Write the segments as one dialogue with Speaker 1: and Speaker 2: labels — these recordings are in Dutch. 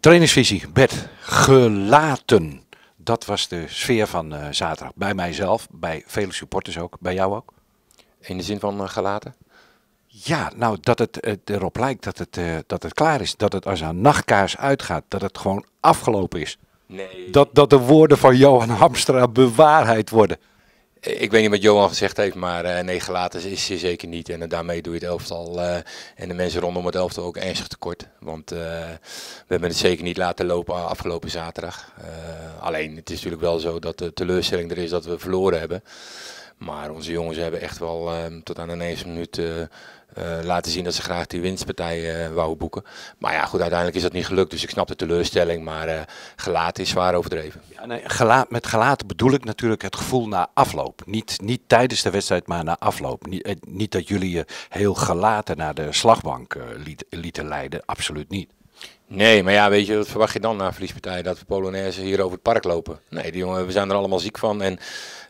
Speaker 1: Trainingsvisie, bed, gelaten. Dat was de sfeer van eh, zaterdag. Bij mijzelf, bij vele supporters ook, bij jou ook. In de zin van eh, gelaten? Ja, nou dat het, eh, erop lijkt dat het, dat het klaar is. Dat het als een nachtkaars uitgaat, dat het gewoon afgelopen is.
Speaker 2: Nee. Dat,
Speaker 1: dat de woorden van Johan Hamstra bewaarheid worden
Speaker 2: ik weet niet wat Johan gezegd heeft, maar uh, gelaten later is ze zeker niet. En eh, daarmee doe je het elftal eh, en de mensen rondom het elftal ook ernstig tekort. Want we hebben het zeker niet laten lopen afgelopen zaterdag. alleen, het is natuurlijk wel zo dat de teleurstelling er is dat we verloren hebben. Maar onze jongens hebben echt wel ehm, tot aan de 90 minuut eh, eh, laten zien dat ze graag die winstpartij eh, wouden boeken.
Speaker 1: Maar ja, goed, uiteindelijk is dat niet gelukt. Dus ik snap de teleurstelling. Maar gelaten is zwaar overdreven. Ja, nee, gelaat, met gelaten bedoel ik natuurlijk het gevoel na afloop. Niet, niet tijdens de wedstrijd, maar na afloop. Niet, niet dat jullie je heel gelaten naar de slagbank lieten leiden. Absoluut niet. Nee, maar ja, weet je, wat verwacht je dan na
Speaker 2: een Dat we Polonaise hier over het park lopen? Nee, die jongen, we zijn er allemaal ziek van. En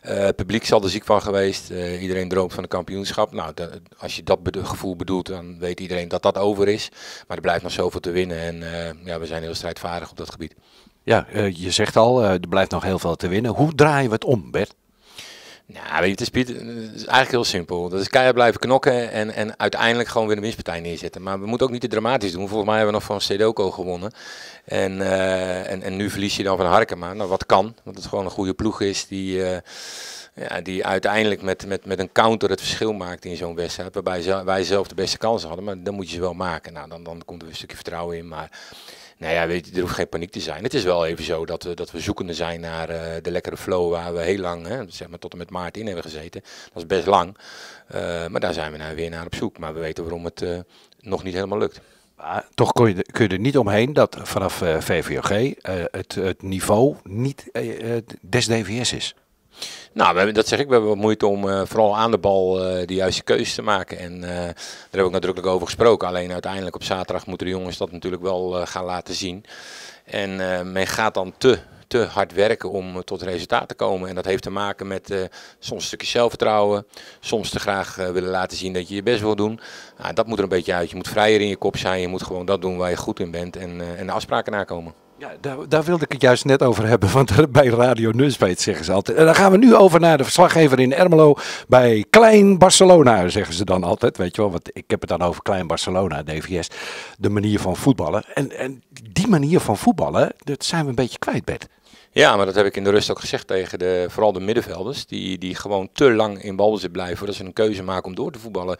Speaker 2: eh, het publiek zal er ziek van geweest. Eh, iedereen droomt van een kampioenschap. Nou, als je dat gevoel bedoelt, dan weet iedereen dat dat over is. Maar er blijft nog zoveel te winnen. En eh, ja, we zijn heel strijdvaardig op dat gebied.
Speaker 1: Ja, je zegt al, er blijft nog heel veel te winnen. Hoe draaien we het om, Bert?
Speaker 2: Nou, weet je, het is, het is eigenlijk heel simpel. Dat is keihard blijven knokken en, en uiteindelijk gewoon weer de winstpartij neerzetten. Maar we moeten ook niet te dramatisch doen. Volgens mij hebben we nog van Sedoco gewonnen. En, eh, en, en nu verlies je dan van Harkema. Nou, wat kan, want het gewoon een goede ploeg is die... Eh, ja, die uiteindelijk met, met, met een counter het verschil maakt in zo'n wedstrijd. Waarbij wij zelf de beste kansen hadden, maar dan moet je ze wel maken. Nou, dan, dan komt er een stukje vertrouwen in. Maar nou ja, weet je, er hoeft geen paniek te zijn. Het is wel even zo dat we, dat we zoekende zijn naar eh, de lekkere flow waar we heel lang, hè, zeg maar tot en met maart in hebben gezeten. Dat is best lang.
Speaker 1: Eh, maar daar zijn we nou weer naar op zoek. Maar we weten waarom het eh, nog niet helemaal lukt. Maar toch kun je, kun je er niet omheen dat vanaf VVOG het, het niveau niet des DVS is.
Speaker 2: Nou, we hebben, dat zeg ik, we hebben wat moeite om eh, vooral aan de bal eh, de juiste keuze te maken. En uh, daar heb ik nadrukkelijk over gesproken. Alleen uiteindelijk op zaterdag moeten de jongens dat natuurlijk wel gaan laten zien. En men gaat dan te te hard werken om tot resultaat te komen. En dat heeft te maken met soms een stukje zelfvertrouwen. Soms te graag willen laten zien dat je je best wil doen. Ah, dat moet er een beetje uit. Je moet vrijer in je kop zijn. Je moet gewoon dat doen waar je goed in bent. En, en de afspraken nakomen.
Speaker 1: Ja, daar, daar, wilde ik het juist net over hebben, want bij Radio Nunspeet zeggen ze altijd. En dan gaan we nu over naar de verslaggever in Ermelo bij Klein Barcelona, zeggen ze dan altijd. Weet je wel, want ik heb het dan over Klein Barcelona, DVS, de manier van voetballen. En, en die manier van voetballen, dat zijn we een beetje kwijt, Bert.
Speaker 2: Ja, maar dat heb ik in de rust ook gezegd tegen de, vooral de middenvelders. Die, die gewoon te lang in balbezit blijven voordat ze een keuze maken om door te voetballen.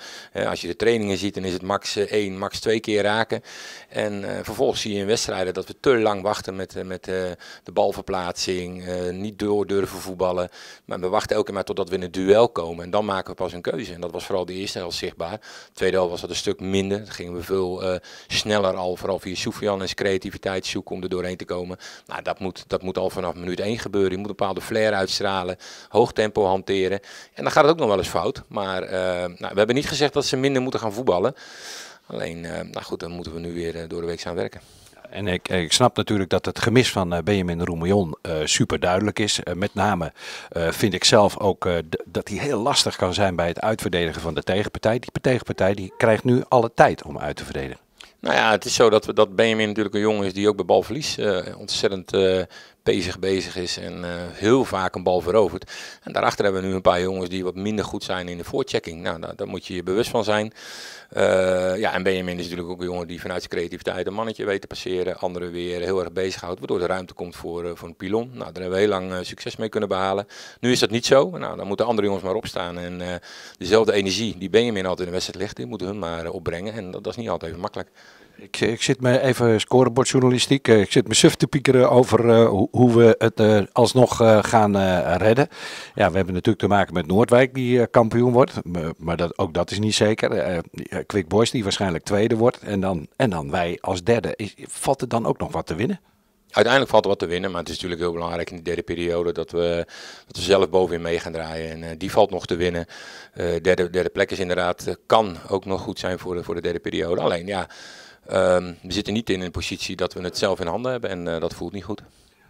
Speaker 2: als je de trainingen ziet, dan is het max 1, eh, max 2 keer raken. En eh, vervolgens zie je in wedstrijden dat we te lang wachten met, eh, met eh, de balverplaatsing. niet door durven voetballen. Maar we wachten elke keer totdat we in het duel komen. En dan maken we pas een keuze. En dat was vooral de eerste helft zichtbaar. tweede helft was dat een stuk minder. Dan gingen we veel sneller al, vooral via Soufian en zijn creativiteit zoeken om er doorheen te komen. Nou, dat moet, dat moet al vanaf minuut 1 gebeuren. Je moet een bepaalde flair uitstralen, hoog tempo hanteren. En dan gaat het ook nog wel eens fout. Maar eh, nou, we hebben niet gezegd dat ze minder moeten gaan voetballen. Alleen, eh, nou goed, dan moeten we nu
Speaker 1: weer eh, door de week aan werken. En ik, ik, snap natuurlijk dat het gemis van Benjamin Roemillon uh, super duidelijk is. met name vind ik zelf ook dat hij heel lastig kan zijn bij het uitverdedigen van de tegenpartij. Die tegenpartij die krijgt nu alle tijd om uit te verdedigen. Nou ja,
Speaker 2: het is zo dat, we, dat Benjamin natuurlijk een jongen is die ook bij balverlies ontzettend bezig bezig is en eh, heel vaak een bal verovert. En daarachter hebben we nu een paar jongens die wat minder goed zijn in de voorchecking. Nou, daar, moet je je bewust van zijn. Eh, ja, en Benjamin is natuurlijk ook een jongen die vanuit zijn creativiteit een mannetje weet te passeren. Anderen weer heel erg bezighoudt, waardoor de ruimte komt voor, eh, voor een pilon. Nou, daar hebben we heel lang succes mee kunnen behalen. Nu is dat niet zo. Nou, dan moeten andere jongens maar opstaan. En dezelfde energie die Benjamin altijd in de wedstrijd legt, die moeten hun maar opbrengen. En dat is niet altijd even makkelijk.
Speaker 1: Ik, eh, ik zit me even scorebordjournalistiek. Eh, ik zit me suf te piekeren over eh, hoe we het alsnog gaan redden. Ja, we hebben natuurlijk te maken met Noordwijk die kampioen wordt. Maar dat, ook dat is niet zeker. Quick Boys die waarschijnlijk tweede wordt. En dan, en dan wij als derde. Is, valt er dan ook nog wat te winnen?
Speaker 2: Uiteindelijk valt er wat te winnen, maar het is natuurlijk heel belangrijk in de derde periode dat we, dat we zelf bovenin mee gaan draaien. En die valt nog te winnen. derde, derde plek is inderdaad, kan ook nog goed zijn voor de, voor de derde periode. Alleen ja, Ehm, we zitten niet in een positie dat we het zelf in handen hebben en eh, dat voelt niet goed.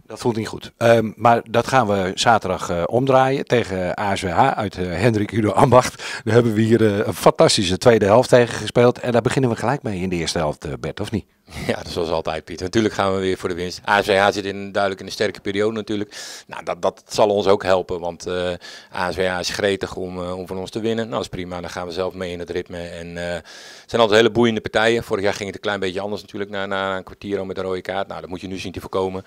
Speaker 1: Dat voelt niet goed. Ehm, maar dat gaan we zaterdag eh, omdraaien tegen ASWH uit eh, Hendrik Udo Ambacht. Daar hebben we hier een fantastische tweede helft tegen gespeeld. En daar beginnen we gelijk mee in de eerste helft, Bert, of niet?
Speaker 2: Ja, zoals altijd, Piet. Natuurlijk gaan we weer voor de winst. ASWH zit in, duidelijk in een sterke periode natuurlijk. Nou, dat, dat zal ons ook helpen, want uh, eh, ASWH is gretig om, eh, om van ons te winnen. Nou, dat is prima. Dan gaan we zelf mee in het ritme. En het eh, zijn altijd hele boeiende partijen. Vorig jaar ging het een klein beetje anders natuurlijk, na, een kwartier om met een rode kaart. Nou, dat moet je nu zien te voorkomen.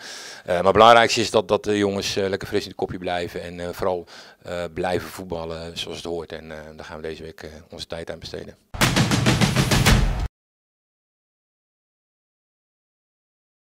Speaker 2: maar het belangrijkste is dat, dat de jongens lekker fris in het kopje blijven. En vooral blijven voetballen zoals het hoort. En daar gaan we deze week onze tijd aan besteden.